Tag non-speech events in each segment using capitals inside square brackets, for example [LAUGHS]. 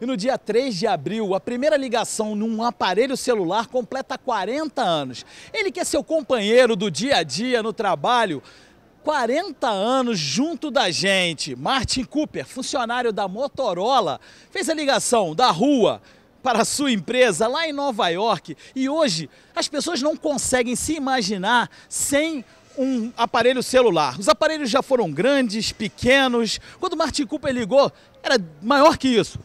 E no dia 3 de abril, a primeira ligação num aparelho celular completa 40 anos. Ele que é seu companheiro do dia a dia no trabalho, 40 anos junto da gente. Martin Cooper, funcionário da Motorola, fez a ligação da rua para a sua empresa lá em Nova York e hoje as pessoas não conseguem se imaginar sem um aparelho celular. Os aparelhos já foram grandes, pequenos. Quando Martin Cooper ligou, era maior que isso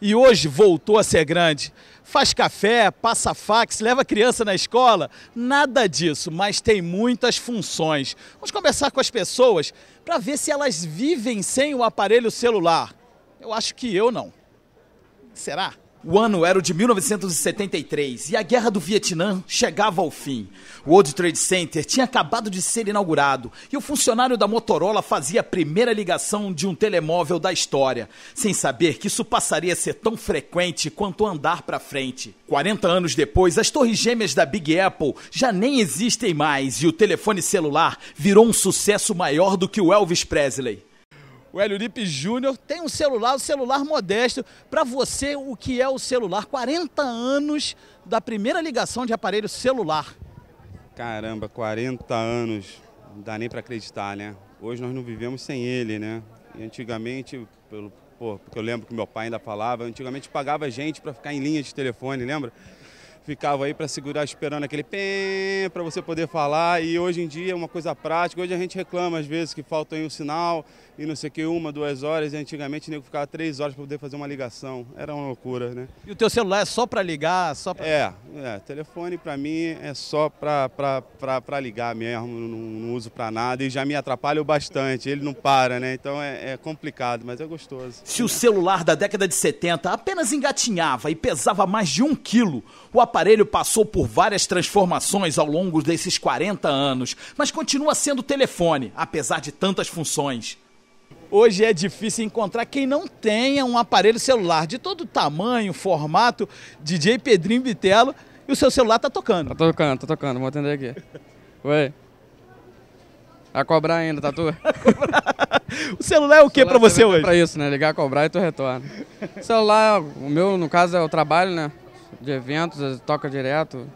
e hoje voltou a ser grande. Faz café, passa fax, leva criança na escola, nada disso, mas tem muitas funções. Vamos conversar com as pessoas para ver se elas vivem sem o aparelho celular. Eu acho que eu não. Será? O ano era o de 1973 e a Guerra do Vietnã chegava ao fim. O World Trade Center tinha acabado de ser inaugurado e o funcionário da Motorola fazia a primeira ligação de um telemóvel da história, sem saber que isso passaria a ser tão frequente quanto andar para frente. 40 anos depois, as torres gêmeas da Big Apple já nem existem mais e o telefone celular virou um sucesso maior do que o Elvis Presley. O Hélio Lipe Júnior tem um celular, um celular modesto. Para você, o que é o celular? 40 anos da primeira ligação de aparelho celular. Caramba, 40 anos. Não dá nem para acreditar, né? Hoje nós não vivemos sem ele, né? E antigamente, pelo, pô, porque eu lembro que meu pai ainda falava, antigamente pagava gente para ficar em linha de telefone, lembra? ficava aí para segurar esperando aquele pé para você poder falar e hoje em dia é uma coisa prática. Hoje a gente reclama às vezes que falta aí um sinal e não sei o que, uma, duas horas. E antigamente o nego ficava três horas para poder fazer uma ligação. Era uma loucura, né? E o teu celular é só para ligar? só pra... é, é, telefone para mim é só para ligar mesmo, não, não uso para nada e já me atrapalha bastante. Ele não para, né? Então é, é complicado, mas é gostoso. Se o celular da década de 70 apenas engatinhava e pesava mais de um quilo, o aparelho aparelho passou por várias transformações ao longo desses 40 anos, mas continua sendo telefone, apesar de tantas funções. Hoje é difícil encontrar quem não tenha um aparelho celular de todo tamanho, formato. DJ Pedrinho Bitelo e o seu celular tá tocando. Tá tocando, tá tocando, vou atender aqui. Oi. A cobrar ainda, tá tu? [LAUGHS] o celular é o, o que para você hoje? Para isso, né? Ligar, cobrar e tu retorna. o celular, o meu, no caso, é o trabalho, né? de eventos, toca direto.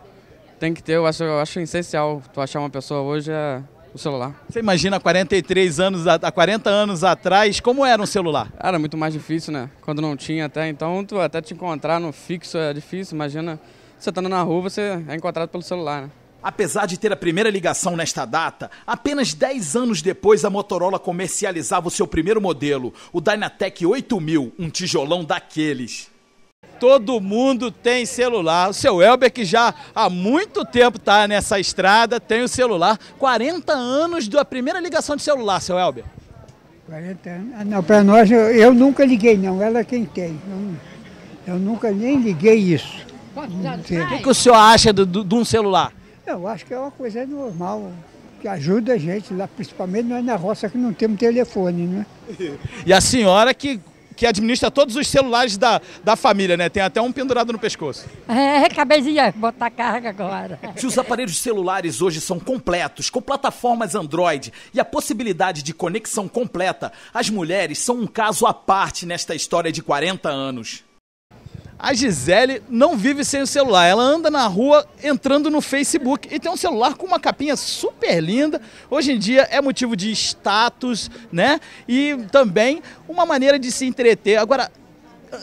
Tem que ter, eu acho, eu acho essencial tu achar uma pessoa hoje é o celular. Você imagina 43 anos, há 40 anos atrás, como era um celular? Era muito mais difícil, né? Quando não tinha até então, tu até te encontrar no fixo é difícil. Imagina, você estando na rua, você é encontrado pelo celular, né? Apesar de ter a primeira ligação nesta data, apenas 10 anos depois a Motorola comercializava o seu primeiro modelo, o Dynatec 8000, um tijolão daqueles todo mundo tem celular. O seu Elber, que já há muito tempo está nessa estrada, tem o celular. 40 anos da primeira ligação de celular, seu Elber. 40 anos. Ah, não, para nós, eu, eu, nunca liguei, não. Ela é quem tem. Eu, eu nunca nem liguei isso. O que, que, o senhor acha de um celular? Eu acho que é uma coisa normal que ajuda a gente lá, principalmente nós na roça que não temos telefone, né? E a senhora que que administra todos os celulares da, da família, né? Tem até um pendurado no pescoço. É, cabezinha, botar carga agora. Se os aparelhos celulares hoje são completos, com plataformas Android e a possibilidade de conexão completa, as mulheres são um caso à parte nesta história de 40 anos. A Gisele não vive sem o celular. Ela anda na rua entrando no Facebook e tem um celular com uma capinha super linda. Hoje em dia é motivo de status, né? E também uma maneira de se entreter. Agora,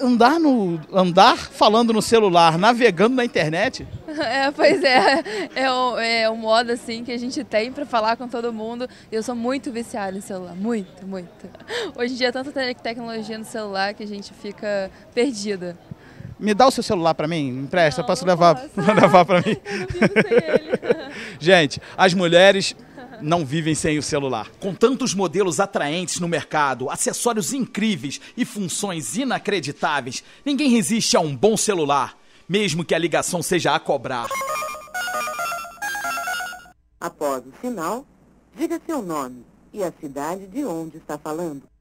andar no andar falando no celular, navegando na internet. [LAUGHS] É, pois é, é o, é modo assim que a gente tem para falar com todo mundo. Eu sou muito viciada em celular, muito, muito. Hoje em dia é tanta tecnologia no celular que a gente fica perdida. Me dá o seu celular para mim, empresta, não, posso [LAUGHS] levar, posso. levar para mim? [LAUGHS] [LAUGHS] Gente, as mulheres não vivem sem o celular. Com tantos modelos atraentes no mercado, acessórios incríveis e funções inacreditáveis, ninguém resiste a um bom celular, mesmo que a ligação seja a cobrar. Após o sinal, diga seu nome e a cidade de onde está falando.